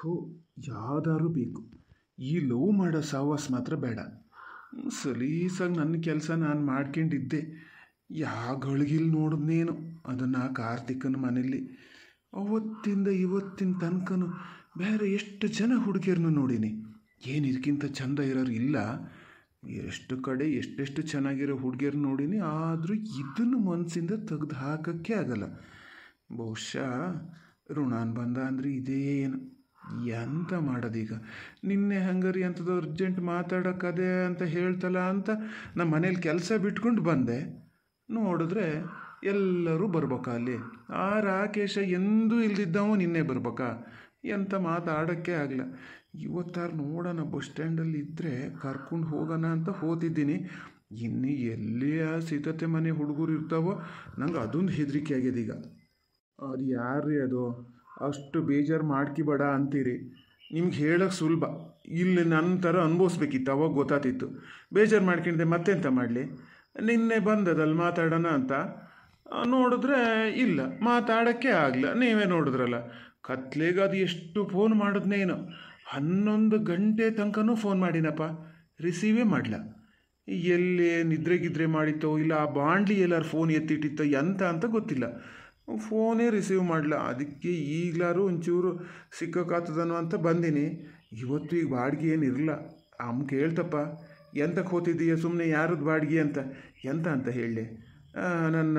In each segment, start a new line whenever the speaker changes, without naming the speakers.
ಥೂ ಯಾವ್ದಾದ್ರೂ ಬೇಕು ಈ ಲವ್ ಮಾಡೋ ಸಹವಾಸ ಮಾತ್ರ ಬೇಡ ಸಲೀಸಾಗಿ ನನ್ನ ಕೆಲಸ ನಾನು ಮಾಡ್ಕೊಂಡಿದ್ದೆ ಯಾವ ಗಳಿಗಿಲ್ಲಿ ನೋಡಿದ್ನೇನು ಅದನ್ನು ಕಾರ್ತಿಕನ ಮನೇಲಿ ಅವತ್ತಿಂದ ಇವತ್ತಿನ ತನಕನೂ ಬೇರೆ ಎಷ್ಟು ಜನ ಹುಡುಗಿಯರನ್ನು ನೋಡೀನಿ ಏನು ಇದಕ್ಕಿಂತ ಚಂದ ಇರೋರು ಇಲ್ಲ ಎಷ್ಟು ಕಡೆ ಎಷ್ಟೆಷ್ಟು ಚೆನ್ನಾಗಿರೋ ಹುಡುಗಿಯರು ನೋಡೀನಿ ಆದರೂ ಇದನ್ನು ಮನಸ್ಸಿಂದ ತೆಗೆದು ಹಾಕೋಕ್ಕೆ ಆಗಲ್ಲ ಬಹುಶಃ ಋಣಾನ್ ಬಂದ ಅಂದರೆ ಇದೇ ಏನು ಎಂತ ಮಾಡೋದೀಗ ನಿನ್ನೆ ಹಂಗರಿ ಅಂಥದ್ದು ಅರ್ಜೆಂಟ್ ಮಾತಾಡೋಕ್ಕದೆ ಅಂತ ಹೇಳ್ತಲ್ಲ ಅಂತ ನಮ್ಮ ಮನೇಲಿ ಕೆಲಸ ಬಿಟ್ಕೊಂಡು ಬಂದೆ ನೋಡಿದ್ರೆ ಎಲ್ಲರೂ ಬರ್ಬೇಕಾ ಅಲ್ಲಿ ಆ ರಾಕೇಶ ಎಂದೂ ಇಲ್ದಿದ್ದವೂ ನಿನ್ನೆ ಬರ್ಬೇಕಾ ಎಂಥ ಮಾತಾಡೋಕ್ಕೆ ಆಗಲ್ಲ ಇವತ್ತಾರು ನೋಡೋಣ ಬಸ್ ಸ್ಟ್ಯಾಂಡಲ್ಲಿ ಇದ್ದರೆ ಕರ್ಕೊಂಡು ಹೋಗೋಣ ಅಂತ ಹೋತಿದ್ದೀನಿ ಇನ್ನು ಎಲ್ಲಿ ಆ ಸಿದ್ಧತೆ ಮನೆ ಹುಡುಗರು ಇರ್ತಾವೋ ನಂಗೆ ಅದೊಂದು ಹೆದರಿಕೆ ಆಗಿದೆ ಈಗ ಅದು ಯಾರ್ರೀ ಅದು ಅಷ್ಟು ಬೇಜಾರು ಮಾಡ್ಕಿಬೇಡ ಅಂತೀರಿ ನಿಮ್ಗೆ ಹೇಳೋಕ್ಕೆ ಸುಲಭ ಇಲ್ಲಿ ನನ್ನ ಥರ ಅನುಭವಿಸ್ಬೇಕಿತ್ತು ಅವಾಗ ಗೊತ್ತಾತಿತ್ತು ಬೇಜಾರು ಮಾಡ್ಕೊಂಡಿದ್ದೆ ಮತ್ತೆಂತ ಮಾಡಲಿ ನಿನ್ನೆ ಬಂದದಲ್ಲಿ ಮಾತಾಡೋಣ ಅಂತ ನೋಡಿದ್ರೆ ಇಲ್ಲ ಮಾತಾಡೋಕ್ಕೆ ಆಗಲ್ಲ ನೀವೇ ನೋಡಿದ್ರಲ್ಲ ಕತ್ಲೆಗೆ ಅದು ಎಷ್ಟು ಫೋನ್ ಮಾಡಿದ್ನೇನು ಹನ್ನೊಂದು ಗಂಟೆ ತನಕನೂ ಫೋನ್ ಮಾಡಿನಪ್ಪ ರಿಸೀವೇ ಮಾಡಲ ಎಲ್ಲಿ ನಿದ್ರೆಗಿದ್ರೆ ಮಾಡಿತ್ತೋ ಇಲ್ಲ ಆ ಬಾಂಡ್ಲಿ ಎಲ್ಲಾರು ಫೋನ್ ಎತ್ತಿಟ್ಟಿತ್ತೋ ಎಂತ ಅಂತ ಗೊತ್ತಿಲ್ಲ ಫೋನೇ ರಿಸೀವ್ ಮಾಡಲಿಲ್ಲ ಅದಕ್ಕೆ ಈಗಲಾರು ಒಂಚೂರು ಸಿಕ್ಕೋಕಾಗ್ತದನೋ ಅಂತ ಬಂದೀನಿ ಇವತ್ತು ಈಗ ಬಾಡಿಗೆ ಏನು ಇರಲ್ಲ ಅಮ್ಮ ಕೇಳ್ತಪ್ಪ ಎಂತಕ್ಕೆ ಹೋತಿದ್ದೀಯ ಸುಮ್ಮನೆ ಯಾರದ್ದು ಬಾಡಿಗೆ ಅಂತ ಎಂತ ಅಂತ ಹೇಳಿ ನನ್ನ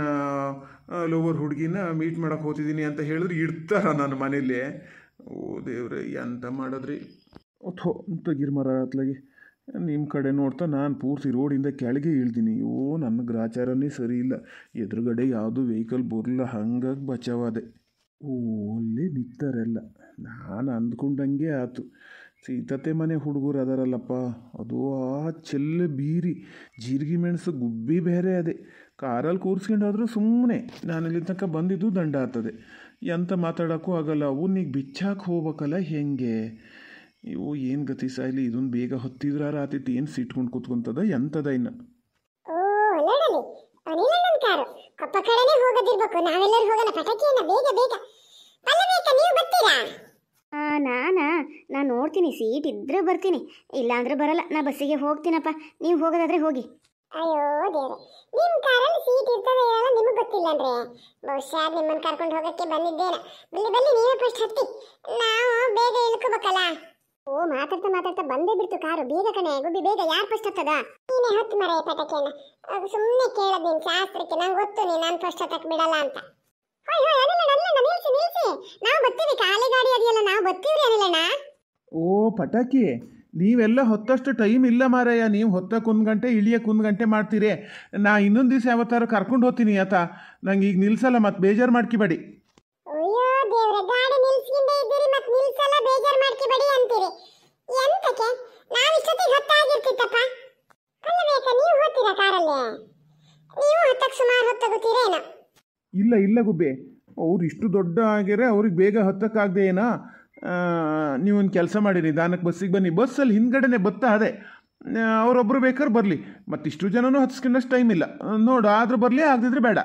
ಲೋವರ್ ಹುಡುಗಿನ ಮೀಟ್ ಮಾಡಕ್ಕೆ ಹೋತಿದ್ದೀನಿ ಅಂತ ಹೇಳಿದ್ರೆ ಇಡ್ತಾರ ನನ್ನ ಮನೇಲಿ ಓ ದೇವ್ರೆ ಎಂತ ಮಾಡಿದ್ರಿ ಥೋ ಅಂತ ಗಿರ್ಮರ ಅತ್ಲಾಗಿ ನಿಮ್ಮ ಕಡೆ ನೋಡ್ತಾ ನಾನು ಪೂರ್ತಿ ರೋಡಿಂದ ಕೆಳಗೆ ಇಳ್ದೀನಿ ಓ ನನ್ನ ಗ್ರಾಚಾರನೇ ಸರಿ ಇಲ್ಲ ಎದುರುಗಡೆ ಯಾವುದು ವೆಹಿಕಲ್ ಬರಲ್ಲ ಹಂಗಾಗಿ ಬಚಾವಾದೆ ಓ ನಿಂತಾರೆಲ್ಲ ನಾನು ಅಂದ್ಕೊಂಡಂಗೆ ಆತು ಸೀತತೆ ಮನೆ ಹುಡುಗರು ಅದಾರಲ್ಲಪ್ಪ ಅದು ಆ ಚೆಲ್ಲ ಬೀರಿ ಜೀರಿಗೆ ಮೆಣಸು ಗುಬ್ಬಿ ಬೇರೆ ಅದೇ ಕಾರಲ್ಲಿ ಕೂರಿಸ್ಕೊಂಡಾದ್ರೂ ಸುಮ್ಮನೆ ನಾನು ನಾನಲ್ಲಿ ತನಕ ಬಂದಿದ್ದು ದಂಡ ಆಗ್ತದೆ ಎಂಥ ಮಾತಾಡೋಕ್ಕೂ ಆಗಲ್ಲ ಅವನಿಗೆ ಬಿಚ್ಚಾಕೆ ಹೋಗ್ಬೇಕಲ್ಲ ಹೆಂಗೆ ಅಯ್ಯೋ ಏನು ಗತಿ ಸಾಯ್ಲಿ ಇದೊಂದು ಬೇಗ ಹೊತ್ತಿದ್ರ ಆತಿತ್ತು ಏನು ಸಿಟ್ಕೊಂಡು ಕೂತ್ಕೊಂತದ ಎಂತದ ಇನ್ನು
ಅಪ್ಪ ಕಡೆನೇ ಹೋಗೋದಿರ್ಬೇಕು ನಾವೆಲ್ಲರೂ ಹೋಗೋಣ ಪಟಾಕಿಯನ್ನ ಬೇಗ ಬೇಗ ಪಲ್ಲವೇಕ ನೀವು ಬರ್ತೀರಾ
ನಾನಾ ನಾನು ನೋಡ್ತೀನಿ ಸೀಟ್ ಇದ್ರೆ ಬರ್ತೀನಿ ಇಲ್ಲಾಂದ್ರೆ ಬರಲ್ಲ ನಾ ಬಸ್ಸಿಗೆ ಹೋಗ್ತೀನಪ್ಪ ನೀವು ಹೋಗೋದಾದ್ರೆ ಹೋಗಿ
ಅಯ್ಯೋ ದೇವ್ರೆ ನಿಮ್ಮ ಕಾರಲ್ಲಿ ಸೀಟ್ ಇರ್ತದೆ ಏನೋ ನಿಮಗೆ ಗೊತ್ತಿಲ್ಲ ಅಂದ್ರೆ ಬಹುಶಃ ನಿಮ್ಮನ್ನು ಕರ್ಕೊಂಡು ಹೋಗಕ್ಕೆ ಬಂದಿದ್ದೇನೆ ಬಲ್ಲಿ ಬಲ್ಲಿ ನೀವೇ ಫಸ್ಟ್ ಹತ್ತಿ ನಾವು ಬೇಗ ಇಳ್ಕೋಬೇಕಲ್ಲ ಓ ಮಾತಾಡ್ತಾ ಮಾತಾಡ್ತಾ ಬಂದೇ ಬಿಡ್ತು ಕಾರು ಬೇಗ ಕಣೆ ಗುಬ್ಬಿ ಬೇಗ ಯಾರು ಫಸ್ಟ್ ಹತ್ತದ ನೀನೆ ಹತ್ತು ಮರ ಪಟಕೆನ ಸುಮ್ಮನೆ ಕೇಳದೇನ್ ಶಾಸ್ತ್ರಕ್ಕೆ ನಂಗೆ ಗೊತ್ತು ನೀನು ನಾನು ಫಸ್ಟ್ ಹತ್ತಕ್ಕೆ ಬಿಡಲ್ಲ ಅಂತ ಹೋಯ್ ಹೋಯ್ ಅದಿಲ್ಲ ಅದಿಲ್ಲ ನಿಲ್ಸಿ ನಿಲ್ಸಿ ನಾವು ಬರ್ತೀವಿ ಕಾಲಿ ಗಾಡಿ ಅದೆಯಲ್ಲ ನಾವು ಬರ್ತೀವ್ರಿ
ಅನಿಲಣ್ಣ ಓ ಪಟಾಕಿ ನೀವೆಲ್ಲ ಹೊತ್ತಷ್ಟು ಟೈಮ್ ಇಲ್ಲ ಮಾರಯ್ಯ ನೀವು ಹೊತ್ತಕ್ಕೆ ಒಂದು ಗಂಟೆ ಇಳಿಯಕ್ಕೆ ಒಂದು ಗಂಟೆ ಮಾಡ್ತೀರಿ ನಾ ಇನ್ನೊಂದು ದಿವಸ ಯಾವತ್ತಾರು ಕರ್ಕೊಂಡು ಹೋಗ್ತೀನಿ ಆತ ನಂಗೆ ಈಗ ನಿಲ್ಸಲ್ಲ ಮತ್ತೆ ಬೇಜಾರು ಮಾಡ್ಕಿಬೇಡಿ
ಎಂತಕ್ಕೆ ನಾವು ಇಷ್ಟೊತ್ತಿಗೆ ಹೊತ್ತಾಗಿರ್ತಿತ್ತಪ್ಪ ಅಲ್ಲವೇಕ ನೀವು ಹೋಗ್ತೀರಾ ಕಾರಲ್ಲಿ ನೀವು ಹತ್ತಕ್ಕೆ ಸುಮಾರು ಹೊತ್ತು
ಇಲ್ಲ ಇಲ್ಲ ಗುಬ್ಬಿ ಅವ್ರು ಇಷ್ಟು ದೊಡ್ಡ ಆಗ್ಯಾರೆ ಅವ್ರಿಗೆ ಬೇಗ ಹತ್ತಕ್ಕಾಗದೆ ಏನಾ ನೀವೊಂದು ಕೆಲಸ ಮಾಡಿ ನಿಧಾನಕ್ಕೆ ಬಸ್ಸಿಗೆ ಬನ್ನಿ ಬಸ್ಸಲ್ಲಿ ಹಿಂದ್ಗಡೆನೆ ಬತ್ತಾ ಅದೇ ಅವರೊಬ್ಬರು ಬೇಕಾದ್ರೆ ಬರಲಿ ಇಷ್ಟು ಜನನೂ ಹತ್ಸ್ಕೊಂಡಷ್ಟು ಟೈಮ್ ಇಲ್ಲ ನೋಡು ಆದ್ರೂ ಬರಲಿ ಆಗದಿದ್ರೆ ಬೇಡ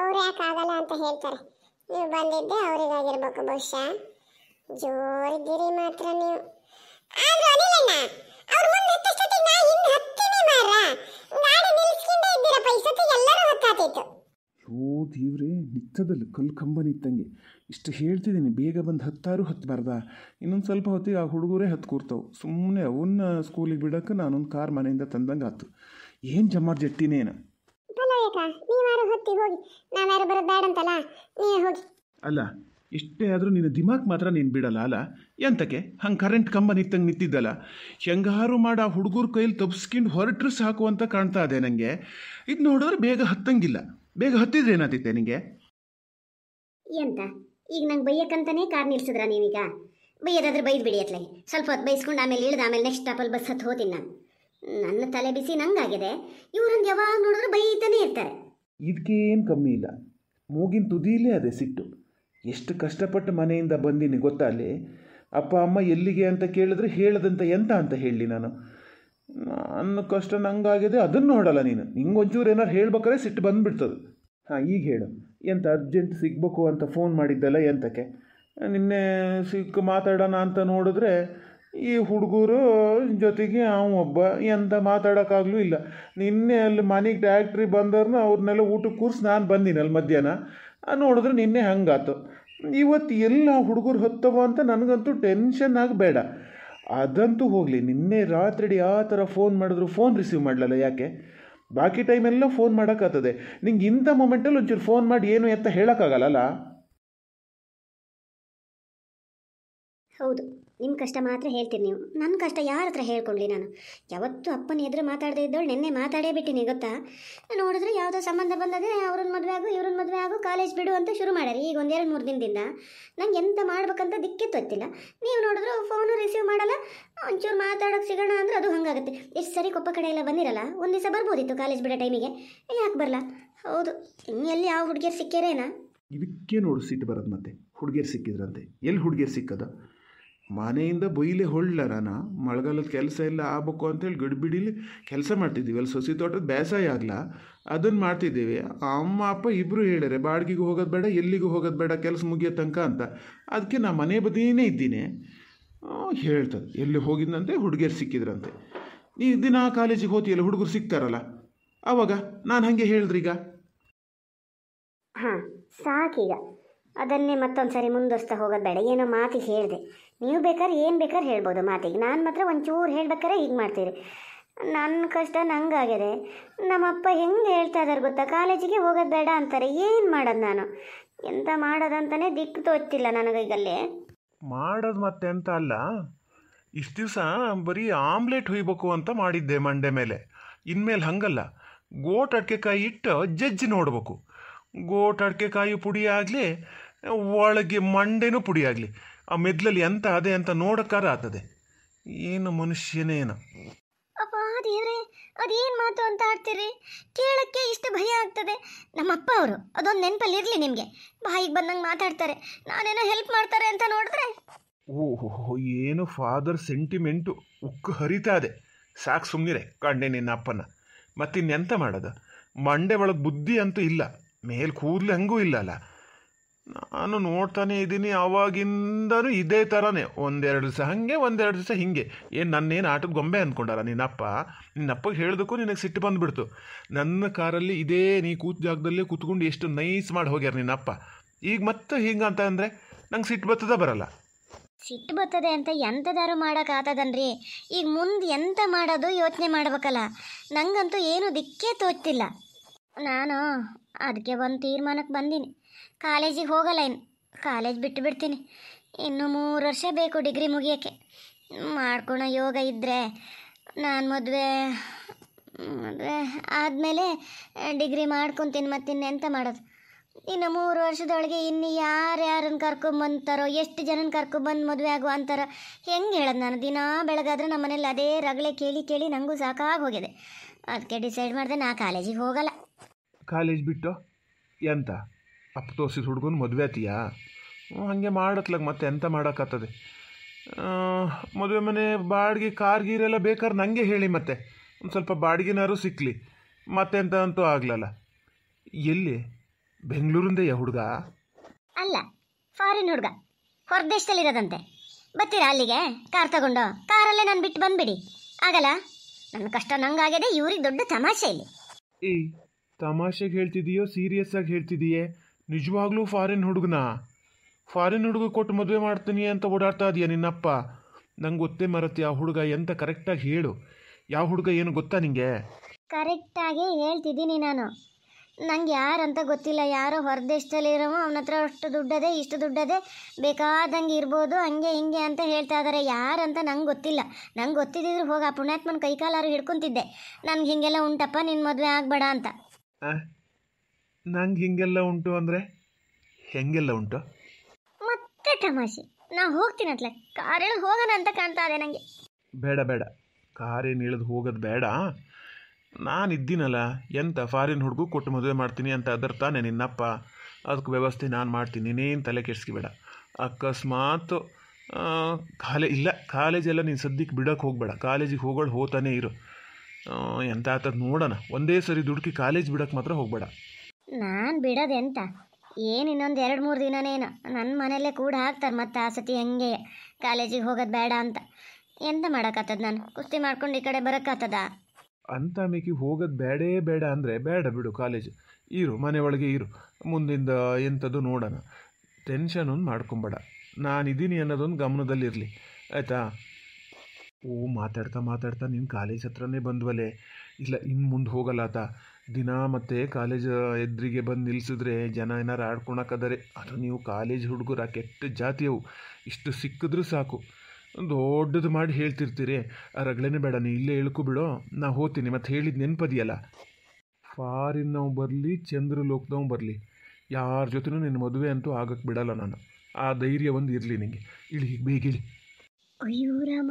ಅವ್ರು ಯಾಕೆ ಆಗಲ್ಲ ಅಂತ ಹೇಳ್ತಾರೆ ನೀವು ಬಂದಿದ್ದೆ ಅವರಿಗಾಗಿರ್ಬೇಕು ಬಹುಶಃ ಜೋರಿದ್ದೀರಿ ಮಾತ್ರ ನೀವು ಆದ್ರೂ ಅನಿಲಣ್ಣ ಅವ್ರ ಮುಂದೆ ಹತ್ತಷ್ಟೊತ್ತಿಗೆ ನಾ ಹಿಂದೆ ಹತ್ತಿನೇ ಮಾರ ಗಾಡಿ ನಿಲ್ಸ್ಕೊಂಡೇ ಇದ್ದೀರಪ್ಪ ಈ ಸತಿ ಎಲ್ಲರೂ ಹೊತ್ತಾತಿತ್ತು
ಓ ದೇವ್ರೆ ನಿತ್ತದಲ್ಲಿ ಕಲ್ಲು ಕಂಬ ನಿತ್ತಂಗೆ ಇಷ್ಟು ಹೇಳ್ತಿದ್ದೀನಿ ಬೇಗ ಬಂದು ಹತ್ತಾರು ಹತ್ತಬಾರ್ದ ಇನ್ನೊಂದು ಸ್ವಲ್ಪ ಹೊತ್ತಿಗೆ ಆ ಹುಡುಗರೇ ಹತ್ತು ಕೂರ್ತಾವೆ ಸುಮ್ಮನೆ ಅವನ್ನ ಸ್ಕೂಲಿಗೆ ಬಿಡಕ್ಕೆ ನಾನೊಂದು ಕಾರ್ ಮನೆಯಿಂದ ತಂದಂಗೆ ಆತು ಏನು ಜಮಾರ್ ಜಟ್ಟಿನೇನು ಅಲ್ಲ ಇಷ್ಟೇ ಆದರೂ ನಿನ್ನ ದಿಮಾಕ್ ಮಾತ್ರ ನೀನು ಬಿಡಲ್ಲ ಅಲ್ಲ ಎಂತಕ್ಕೆ ಹಂಗೆ ಕರೆಂಟ್ ಕಂಬ ನಿಂತಂಗೆ ನಿಂತಿದ್ದಲ್ಲ ಹೆಂಗಾರು ಮಾಡಿ ಆ ಹುಡುಗರ ಕೈಲಿ ತಪ್ಸ್ಕೊಂಡು ಹೊರಟ್ರು ಸಾಕು ಅಂತ ಕಾಣ್ತಾ ಇದೆ ನನಗೆ ಇದು ನೋಡಿದ್ರೆ ಬೇಗ ಹತ್ತಂಗಿಲ್ಲ ಬೇಗ ಹತ್ತಿದ್ರೆ ಏನಾತಿತ್ತೆ ನಿಂಗೆ
ಎಂತ ಈಗ ನಂಗೆ ಬೈಯಕ್ಕಂತಾನೆ ಕಾರ್ ನಿಲ್ಸಿದ್ರ ನೀವೀಗ ಬೈಯೋದಾದ್ರೆ ಬೈದು ಬಿಡಿ ಅತ್ಲೆ ಸ್ವಲ್ಪ ಹೊತ್ತು ಬೈಸ್ಕೊಂಡು ಆಮೇಲೆ ಇಳಿದ ಆಮೇಲೆ ನೆಕ್ಸ್ಟ್ ಸ್ಟಾಪಲ್ಲಿ ಬಸ್ ಹತ್ತು ಹೋತೀನಿ ನಾನು ನನ್ನ ತಲೆ ಬಿಸಿ ಆಗಿದೆ ಇವರೊಂದು ಯಾವಾಗ ನೋಡಿದ್ರೆ ಬೈತಾನೆ ಇರ್ತಾರೆ
ಇದಕ್ಕೇನು ಕಮ್ಮಿ ಇಲ್ಲ ಮೂಗಿನ ತುದಿಯಲ್ಲೇ ಅದೇ ಸಿಟ್ಟು ಎಷ್ಟು ಕಷ್ಟಪಟ್ಟು ಮನೆಯಿಂದ ಬಂದೀನಿ ಗೊತ್ತಾ ಅಲ್ಲಿ ಅಪ್ಪ ಅಮ್ಮ ಎಲ್ಲಿಗೆ ಅಂತ ಕೇಳಿದ್ರೆ ಹೇಳದಂತ ಎಂತ ಅಂತ ಹೇಳಿ ನಾನು ನನ್ನ ಕಷ್ಟ ನಂಗಾಗಿದೆ ಅದನ್ನು ನೋಡಲ್ಲ ನೀನು ನಿಂಗೆ ಒಂಚೂರು ಏನಾರು ಹೇಳ್ಬೇಕಾದ್ರೆ ಸಿಟ್ಟು ಬಂದುಬಿಡ್ತದೆ ಹಾಂ ಈಗ ಹೇಳು ಎಂತ ಅರ್ಜೆಂಟ್ ಸಿಗಬೇಕು ಅಂತ ಫೋನ್ ಮಾಡಿದ್ದಲ್ಲ ಎಂತಕ್ಕೆ ನಿನ್ನೆ ಸಿಕ್ಕ ಮಾತಾಡೋಣ ಅಂತ ನೋಡಿದ್ರೆ ಈ ಹುಡುಗರು ಜೊತೆಗೆ ಅವ ಒಬ್ಬ ಎಂತ ಮಾತಾಡೋಕ್ಕಾಗ್ಲೂ ಇಲ್ಲ ನಿನ್ನೆ ಅಲ್ಲಿ ಮನೆಗೆ ಟ್ಯಾಕ್ಟ್ರಿ ಬಂದವ್ರನ್ನ ಅವ್ರನ್ನೆಲ್ಲ ಊಟಕ್ಕೆ ಕೂರಿಸಿ ನಾನು ಬಂದೀನಿ ಅಲ್ಲಿ ಮಧ್ಯಾಹ್ನ ನೋಡಿದ್ರೆ ನಿನ್ನೆ ಹಂಗಾತು ಇವತ್ತು ಎಲ್ಲ ಹುಡುಗರು ಹತ್ತವ ಅಂತ ನನಗಂತೂ ಟೆನ್ಷನ್ ಆಗಬೇಡ ಅದಂತೂ ಹೋಗಲಿ ನಿನ್ನೆ ರಾತ್ರಿ ಆ ಥರ ಫೋನ್ ಮಾಡಿದ್ರು ಫೋನ್ ರಿಸೀವ್ ಮಾಡಲಲ್ಲ ಯಾಕೆ ಬಾಕಿ ಟೈಮೆಲ್ಲ ಫೋನ್ ಮಾಡೋಕ್ಕಾಗ್ತದೆ ನಿಂಗೆ ಇಂಥ ಮೊಮೆಂಟಲ್ಲಿ ಒಂಚೂರು ಫೋನ್ ಮಾಡಿ ಏನು ಎತ್ತ ಹೇಳೋಕ್ಕಾಗಲ್ಲಲ್ಲ
ಹೌದು ನಿಮ್ಮ ಕಷ್ಟ ಮಾತ್ರ ಹೇಳ್ತೀನಿ ನೀವು ನನ್ನ ಕಷ್ಟ ಯಾರ ಹತ್ರ ಹೇಳ್ಕೊಂಡ್ಲಿ ನಾನು ಯಾವತ್ತೂ ಅಪ್ಪನ ಎದುರು ಮಾತಾಡದೇ ಇದ್ದವಳು ನಿನ್ನೆ ಮಾತಾಡೇ ಬಿಟ್ಟಿನಿ ಗೊತ್ತಾ ನೋಡಿದ್ರೆ ಯಾವುದೋ ಸಂಬಂಧ ಬಂದದೆ ಅವ್ರನ್ನ ಮದುವೆ ಆಗು ಇವ್ರನ್ನ ಮದುವೆ ಆಗು ಕಾಲೇಜ್ ಬಿಡು ಅಂತ ಶುರು ಮಾಡ್ಯಾರ ಈಗ ಒಂದೆರಡು ಮೂರು ದಿನದಿಂದ ನಂಗೆ ಎಂತ ಮಾಡ್ಬೇಕಂತ ದಿಕ್ಕೆ ಗೊತ್ತಿಲ್ಲ ನೀವು ನೋಡಿದ್ರು ಫೋನು ರಿಸೀವ್ ಮಾಡಲ್ಲ ಒಂಚೂರು ಮಾತಾಡೋಕೆ ಸಿಗೋಣ ಅಂದ್ರೆ ಅದು ಹಂಗಾಗುತ್ತೆ ಎಷ್ಟು ಸರಿ ಕೊಪ್ಪ ಕಡೆ ಎಲ್ಲ ಬಂದಿರಲ್ಲ ಒಂದು ದಿವಸ ಬರ್ಬೋದಿತ್ತು ಕಾಲೇಜ್ ಬಿಡೋ ಟೈಮಿಗೆ ಯಾಕೆ ಬರಲ್ಲ ಹೌದು ಎಲ್ಲಿ ಯಾವ ಹುಡುಗಿಯರು ಸಿಕ್ಕ್ಯಾರೇನಾ
ಇದಕ್ಕೆ ನೋಡು ಸಿಟ್ಟು ಬರೋದು ಮತ್ತೆ ಹುಡುಗಿಯರು ಸಿಕ್ಕಿದ್ರಂತೆ ಎಲ್ಲಿ ಹುಡುಗಿಯರು ಸಿಕ್ಕದ ಮನೆಯಿಂದ ಬೈಲಿ ಹೊಳ್ಳರನ ಮಳೆಗಾಲದ ಕೆಲಸ ಎಲ್ಲ ಆಗ್ಬೇಕು ಅಂತೇಳಿ ಗಡಿಬಿಡಿಲಿ ಕೆಲಸ ಮಾಡ್ತಿದ್ದೀವಿ ಅಲ್ಲಿ ಸೊಸಿ ತೋಟದ ಬೇಸಾಯ ಆಗಲ್ಲ ಅದನ್ನು ಮಾಡ್ತಿದ್ದೀವಿ ಅಮ್ಮ ಅಪ್ಪ ಇಬ್ಬರು ಹೇಳ್ಯಾರೆ ಬಾಡಿಗೆಗೂ ಹೋಗೋದು ಬೇಡ ಎಲ್ಲಿಗೂ ಹೋಗೋದು ಬೇಡ ಕೆಲಸ ಮುಗಿಯೋ ತನಕ ಅಂತ ಅದಕ್ಕೆ ನಾನು ಮನೆ ಬದಿನೇ ಇದ್ದೀನಿ ಹೇಳ್ತದೆ ಎಲ್ಲಿ ಹೋಗಿದ್ದಂತೆ ಹುಡುಗಿಯರು ಸಿಕ್ಕಿದ್ರಂತೆ ನೀ ದಿನ ಕಾಲೇಜಿಗೆ ಹೋತಿಯಲ್ಲ ಹುಡುಗರು ಸಿಗ್ತಾರಲ್ಲ ಅವಾಗ ನಾನು ಹಾಗೆ ಹೇಳಿದ್ರೀಗ
ಹಾಂ ಸಾಕೀಗ ಅದನ್ನೇ ಮತ್ತೊಂದು ಸಾರಿ ಮುಂದುವರಿಸ್ತಾ ಹೋಗೋದು ಬೇಡ ಏನೋ ಮಾತಿಗೆ ಹೇಳಿದೆ ನೀವು ಬೇಕಾದ್ರೆ ಏನು ಬೇಕಾದ್ರೆ ಹೇಳ್ಬೋದು ಮಾತಿಗೆ ನಾನು ಮಾತ್ರ ಒಂಚೂರು ಹೇಳ್ಬೇಕಾರೆ ಹೀಗೆ ಮಾಡ್ತೀರಿ ನನ್ನ ಕಷ್ಟ ನಂಗಾಗಿದೆ ನಮ್ಮಪ್ಪ ಹೆಂಗೆ ಹೇಳ್ತಾ ಇದ್ದಾರೆ ಗೊತ್ತಾ ಕಾಲೇಜಿಗೆ ಹೋಗೋದು ಬೇಡ ಅಂತಾರೆ ಏನು ಮಾಡೋದು ನಾನು ಎಂತ ಮಾಡೋದಂತಾನೆ ದಿಕ್ಕು ತೋಚ್ತಿಲ್ಲ ನನಗೀಗಲ್ಲೇ
ಮಾಡೋದು ಮತ್ತೆ ಅಂತ ಅಲ್ಲ ಇಷ್ಟು ದಿವಸ ಬರೀ ಆಮ್ಲೆಟ್ ಹುಯ್ಬೇಕು ಅಂತ ಮಾಡಿದ್ದೆ ಮಂಡೆ ಮೇಲೆ ಇನ್ಮೇಲೆ ಹಂಗಲ್ಲ ಗೋಟ್ ಕೈ ಇಟ್ಟು ಜಜ್ಜಿ ನೋಡ್ಬೇಕು ಗೋಟ್ ಅಡಿಕೆಕಾಯಿ ಪುಡಿ ಆಗಲಿ ಒಳಗೆ ಮಂಡೆನೂ ಪುಡಿ ಆಗಲಿ ಆ ಮೆದ್ಲಲ್ಲಿ ಎಂತ ಅದೇ ಅಂತ ನೋಡಕ್ಕಾರ ಆತದೆ ಏನು ಮನುಷ್ಯನೇನ
ಅಪ್ಪ ದೇವ್ರೆ ಅದೇನು ಮಾತು ಅಂತ ಆಡ್ತೀರಿ ಕೇಳಕ್ಕೆ ಇಷ್ಟು ಭಯ ಆಗ್ತದೆ ನಮ್ಮಪ್ಪ ಅವರು ಅದೊಂದು ನೆನಪಲ್ಲಿ ಇರಲಿ ನಿಮಗೆ ಬಾಯಿಗೆ ಬಂದಂಗೆ ಮಾತಾಡ್ತಾರೆ ನಾನೇನೋ ಹೆಲ್ಪ್ ಮಾಡ್ತಾರೆ ಅಂತ ನೋಡಿದ್ರೆ
ಓಹೋ ಏನು ಫಾದರ್ ಸೆಂಟಿಮೆಂಟು ಉಕ್ಕು ಹರಿತಾ ಇದೆ ಸಾಕು ಸುಮ್ಮನಿರೆ ಕಂಡೆ ನಿನ್ನ ಅಪ್ಪನ ಮತ್ತಿನ್ನೆಂತ ಮಾಡೋದು ಮಂಡೆ ಒಳಗೆ ಬುದ್ಧಿ ಅಂತೂ ಇಲ್ಲ ಮೇಲೆ ಕೂದಲು ಹಂಗೂ ಅಲ್ಲ ನಾನು ನೋಡ್ತಾನೆ ಇದ್ದೀನಿ ಅವಾಗಿಂದನೂ ಇದೇ ಥರನೇ ಒಂದೆರಡು ದಿವಸ ಹಾಗೆ ಒಂದೆರಡು ದಿವಸ ಹಿಂಗೆ ಏನು ನನ್ನೇನು ಆಟದ ಗೊಂಬೆ ಅಂದ್ಕೊಂಡಾರ ನಿನ್ನಪ್ಪ ನಿನ್ನಪ್ಪಗೆ ಹೇಳಿದಕ್ಕೂ ನಿನಗೆ ಸಿಟ್ಟು ಬಂದುಬಿಡ್ತು ನನ್ನ ಕಾರಲ್ಲಿ ಇದೇ ನೀ ಕೂತ್ ಜಾಗದಲ್ಲೇ ಕೂತ್ಕೊಂಡು ಎಷ್ಟು ನೈಸ್ ಮಾಡಿ ಹೋಗ್ಯಾರ ನಿನ್ನಪ್ಪ ಈಗ ಮತ್ತೆ ಅಂತ ಅಂದರೆ ನಂಗೆ ಸಿಟ್ಟು ಬತ್ತದ ಬರಲ್ಲ
ಸಿಟ್ಟು ಬತ್ತದೆ ಅಂತ ಎಂಥದಾರು ಮಾಡೋಕ್ಕಾಗ್ತದನ್ರಿ ಈಗ ಮುಂದೆ ಎಂತ ಮಾಡೋದು ಯೋಚನೆ ಮಾಡ್ಬೇಕಲ್ಲ ನಂಗಂತೂ ಏನು ದಿಕ್ಕೇ ತೋಚ್ತಿಲ್ಲ ನಾನು ಅದಕ್ಕೆ ಒಂದು ತೀರ್ಮಾನಕ್ಕೆ ಬಂದೀನಿ ಕಾಲೇಜಿಗೆ ಹೋಗಲ್ಲ ಇನ್ನು ಕಾಲೇಜ್ ಬಿಟ್ಟು ಬಿಡ್ತೀನಿ ಇನ್ನು ಮೂರು ವರ್ಷ ಬೇಕು ಡಿಗ್ರಿ ಮುಗಿಯೋಕ್ಕೆ ಮಾಡ್ಕೊಳೋ ಯೋಗ ಇದ್ದರೆ ನಾನು ಮದುವೆ ಮದುವೆ ಆದಮೇಲೆ ಡಿಗ್ರಿ ಮಾಡ್ಕೊತೀನಿ ಮತ್ತು ಎಂತ ಮಾಡೋದು ಇನ್ನು ಮೂರು ವರ್ಷದೊಳಗೆ ಇನ್ನು ಯಾರ್ಯಾರನ್ನು ಕರ್ಕೊಂಬಂತಾರೋ ಎಷ್ಟು ಜನನ ಕರ್ಕೊಂಬಂದು ಮದುವೆ ಆಗುವ ಅಂತಾರೋ ಹೆಂಗೆ ಹೇಳೋದು ನಾನು ದಿನ ಬೆಳಗಾದ್ರೆ ನಮ್ಮ ಮನೇಲಿ ಅದೇ ರಗಳೆ ಕೇಳಿ ಕೇಳಿ ನನಗೂ ಸಾಕಾಗಿ ಹೋಗಿದೆ ಅದಕ್ಕೆ ಡಿಸೈಡ್ ಮಾಡಿದೆ ನಾ ಕಾಲೇಜಿಗೆ ಹೋಗಲ್ಲ
ಕಾಲೇಜ್ ಬಿಟ್ಟು ಎಂತ ಅಪ್ಪ ತೋರಿಸಿದ ಹುಡ್ಗನ ಮದುವೆ ಆತೀಯಾ ಹಾಗೆ ಮಾಡತ್ಲಾಗ ಮತ್ತೆ ಎಂತ ಮಾಡೋಕ್ಕಾಗ್ತದೆ ಮದುವೆ ಮನೆ ಬಾಡಿಗೆ ಕಾರ್ ಗೀರೆಲ್ಲ ಬೇಕಾದ್ರೆ ನನಗೆ ಹೇಳಿ ಮತ್ತೆ ಒಂದು ಸ್ವಲ್ಪ ಬಾಡಿಗೆನಾರು ಸಿಕ್ಕಲಿ ಮತ್ತೆ ಎಂತ ಅಂತೂ ಆಗ್ಲಲ್ಲ ಎಲ್ಲಿ ಬೆಂಗಳೂರಿಂದೆಯ ಹುಡುಗ
ಅಲ್ಲ ಫಾರಿನ್ ಹುಡುಗ ಇರೋದಂತೆ ಬರ್ತೀರಾ ಅಲ್ಲಿಗೆ ಕಾರ್ ತಗೊಂಡು ಕಾರಲ್ಲೇ ನಾನು ಬಿಟ್ಟು ಬಂದ್ಬಿಡಿ ಆಗಲ್ಲ ನನ್ನ ಕಷ್ಟ ಆಗಿದೆ ಇವ್ರಿಗೆ ದೊಡ್ಡ ತಮಾಷೆ ಇಲ್ಲಿ
ತಮಾಷೆಗೆ ಹೇಳ್ತಿದೀಯೋ ಸೀರಿಯಸ್ ಆಗಿ ಹೇಳ್ತಿದೀಯೇ ನಿಜವಾಗ್ಲೂ ಫಾರಿನ್ ಹುಡುಗನ ಫಾರಿನ್ ಹುಡುಗ ಕೊಟ್ಟು ಮದುವೆ ಮಾಡ್ತೀನಿ ಅಂತ ಓಡಾಡ್ತಾ ಇದೆಯಾ ನಿನ್ನಪ್ಪ ನಂಗೆ ಗೊತ್ತೇ ಮರತಿ ಆ ಹುಡುಗ ಎಂತ ಕರೆಕ್ಟಾಗಿ ಹೇಳು ಯಾವ ಹುಡುಗ ಏನು ಗೊತ್ತಾ ನಿಂಗೆ
ಕರೆಕ್ಟಾಗಿ ಹೇಳ್ತಿದ್ದೀನಿ ನಾನು ನಂಗೆ ಯಾರಂತ ಗೊತ್ತಿಲ್ಲ ಯಾರೋ ಇರೋ ಅವನ ಹತ್ರ ಅಷ್ಟು ದುಡ್ಡದೆ ಇಷ್ಟು ದುಡ್ಡದೆ ಬೇಕಾದಂಗೆ ಇರ್ಬೋದು ಹಂಗೆ ಹಿಂಗೆ ಅಂತ ಹೇಳ್ತಾ ಇದಾರೆ ಯಾರಂತ ನಂಗೆ ಗೊತ್ತಿಲ್ಲ ನಂಗೆ ಗೊತ್ತಿದ್ದಿದ್ರೆ ಹೋಗಿ ಆ ಪುಣ್ಯಾತ್ಮನ ಕೈಕಾಲಾರು ಹಿಡ್ಕೊತಿದ್ದೆ ನನಗೆ ಹೀಗೆಲ್ಲ ಉಂಟಪ್ಪ ನಿನ್ನ ಮದುವೆ ಆಗಬೇಡ ಅಂತ
ನಂಗೆ ಹಿಂಗೆಲ್ಲ ಉಂಟು ಅಂದರೆ ಹೆಂಗೆಲ್ಲ ಉಂಟು
ಮತ್ತೆ ತಮಾಷೆ ನಾ ಹೋಗೋಣ ಅಂತ ಕಾಣ್ತಾ ಇದೆ ನನಗೆ
ಬೇಡ ಬೇಡ ಕಾರೇನು ಇಳಿದು ಹೋಗೋದು ಬೇಡ ನಾನು ಇದ್ದೀನಲ್ಲ ಎಂತ ಫಾರಿನ್ ಹುಡುಗು ಕೊಟ್ಟು ಮದುವೆ ಮಾಡ್ತೀನಿ ಅಂತ ಅದರ ತಾನೆ ನಿನ್ನಪ್ಪ ಅದಕ್ಕೆ ವ್ಯವಸ್ಥೆ ನಾನು ಮಾಡ್ತೀನಿ ನೀನೇನು ತಲೆ ಬೇಡ ಅಕಸ್ಮಾತ್ ಕಾಲೇ ಇಲ್ಲ ಕಾಲೇಜೆಲ್ಲ ನೀನು ಸದ್ಯಕ್ಕೆ ಬಿಡೋಕೆ ಹೋಗಬೇಡ ಕಾಲೇಜಿಗೆ ಹೋಗೋಳು ಹೋಗ್ತಾನೆ ಇರು ಎಂತ ಆತದ ನೋಡೋಣ ಒಂದೇ ಸರಿ ದುಡುಕಿ ಕಾಲೇಜ್ ಬಿಡಕ್ಕೆ ಮಾತ್ರ ಹೋಗ್ಬೇಡ
ನಾನು ಬಿಡೋದೆಂತ ಅಂತ ಏನು ಇನ್ನೊಂದು ಎರಡು ಮೂರು ದಿನನೇನು ನನ್ನ ಮನೆಯಲ್ಲೇ ಕೂಡ ಹಾಕ್ತಾರೆ ಮತ್ತೆ ಆ ಸತಿ ಹೆಂಗೆ ಕಾಲೇಜಿಗೆ ಹೋಗೋದು ಬೇಡ ಅಂತ ಎಂತ ಮಾಡಕತ್ತದ ನಾನು ಕುಸ್ತಿ ಮಾಡ್ಕೊಂಡು ಈ ಕಡೆ ಬರೋಕ್ಕಾಗ್ತದ
ಅಂತ ಮೇಕಿ ಹೋಗೋದು ಬೇಡೇ ಬೇಡ ಅಂದರೆ ಬೇಡ ಬಿಡು ಕಾಲೇಜ್ ಇರು ಮನೆ ಒಳಗೆ ಇರು ಮುಂದಿಂದ ಎಂಥದ್ದು ನೋಡೋಣ ಟೆನ್ಷನ್ ಒಂದು ಮಾಡ್ಕೊಂಬೇಡ ನಾನಿದ್ದೀನಿ ಅನ್ನೋದೊಂದು ಗಮನದಲ್ಲಿರಲಿ ಆಯಿತಾ ಓ ಮಾತಾಡ್ತಾ ಮಾತಾಡ್ತಾ ನೀನು ಕಾಲೇಜ್ ಹತ್ರನೇ ಬಂದ್ವಲೆ ಇಲ್ಲ ಇನ್ನು ಮುಂದೆ ಹೋಗಲ್ಲ ಆತ ದಿನ ಮತ್ತೆ ಕಾಲೇಜ್ ಎದುರಿಗೆ ಬಂದು ನಿಲ್ಲಿಸಿದ್ರೆ ಜನ ಏನಾರು ಆಡ್ಕೊಳಕ್ಕದಾರೆ ಅದು ನೀವು ಕಾಲೇಜ್ ಹುಡುಗರ ಕೆಟ್ಟ ಜಾತಿಯವು ಇಷ್ಟು ಸಿಕ್ಕಿದ್ರೂ ಸಾಕು ದೊಡ್ಡದು ಮಾಡಿ ಹೇಳ್ತಿರ್ತೀರಿ ಆ ರಗಳೇನೆ ಬೇಡ ನೀ ಇಲ್ಲೇ ಬಿಡೋ ನಾ ಹೋಗ್ತೀನಿ ಮತ್ತು ಹೇಳಿದ ನೆನಪದಿಯಲ್ಲ ಫಾರಿನ್ನವು ಬರಲಿ ಚಂದ್ರ ಲೋಕದವು ಬರಲಿ ಯಾರ ಜೊತೆನೂ ನಿನ್ನ ಮದುವೆ ಅಂತೂ ಆಗಕ್ಕೆ ಬಿಡಲ್ಲ ನಾನು ಆ ಧೈರ್ಯ ಒಂದು ಇರಲಿ ನಿನಗೆ ಇಳಿ ಹೀಗೆ ಬೇಗಿಳಿ
ಅಯ್ಯೋ ರಾಮ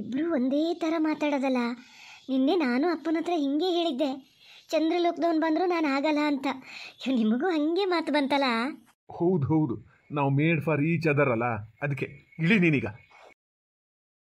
ಇಬ್ಬರು ಒಂದೇ ಥರ ಮಾತಾಡೋದಲ್ಲ ನಿನ್ನೆ ನಾನು ಅಪ್ಪನ ಹತ್ರ ಹಿಂಗೆ ಹೇಳಿದ್ದೆ ಚಂದ್ರಲೋಕದವನು ಬಂದರೂ ನಾನು ಆಗಲ್ಲ ಅಂತ ನಿಮಗೂ ಹಂಗೆ ಮಾತು ಬಂತಲ್ಲ
ಹೌದು ಹೌದು ನಾವು ಮೇಡ್ ಫಾರ್ ಈಚ್ ಅದರಲ್ಲ ಅದಕ್ಕೆ ಇಳಿ ನೀನೀಗ